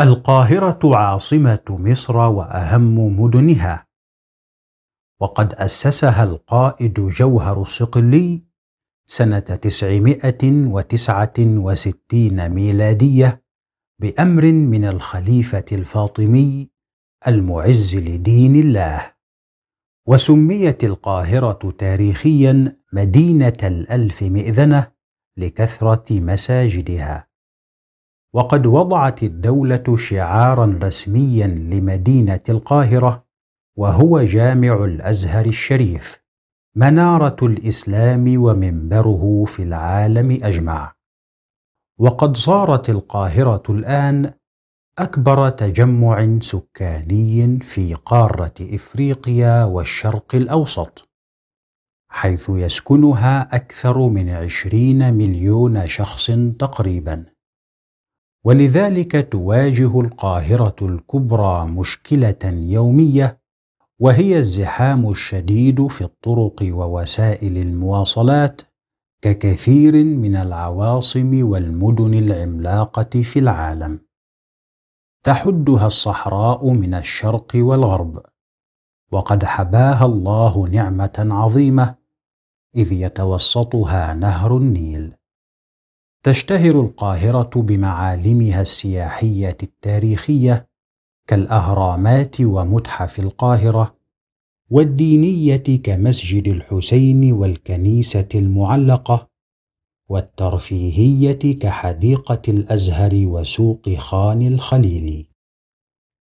القاهرة عاصمة مصر وأهم مدنها، وقد أسسها القائد جوهر الصقلي سنة 969 ميلادية بأمر من الخليفة الفاطمي المعز لدين الله، وسميت القاهرة تاريخيًا مدينة الألف مئذنة لكثرة مساجدها. وقد وضعت الدولة شعارا رسميا لمدينة القاهرة وهو جامع الأزهر الشريف منارة الإسلام ومنبره في العالم أجمع وقد صارت القاهرة الآن أكبر تجمع سكاني في قارة إفريقيا والشرق الأوسط حيث يسكنها أكثر من عشرين مليون شخص تقريباً ولذلك تواجه القاهرة الكبرى مشكلة يومية وهي الزحام الشديد في الطرق ووسائل المواصلات ككثير من العواصم والمدن العملاقة في العالم. تحدها الصحراء من الشرق والغرب، وقد حباها الله نعمة عظيمة إذ يتوسطها نهر النيل. تشتهر القاهرة بمعالمها السياحية التاريخية كالأهرامات ومتحف القاهرة، والدينية كمسجد الحسين والكنيسة المعلقة، والترفيهية كحديقة الأزهر وسوق خان الخليلي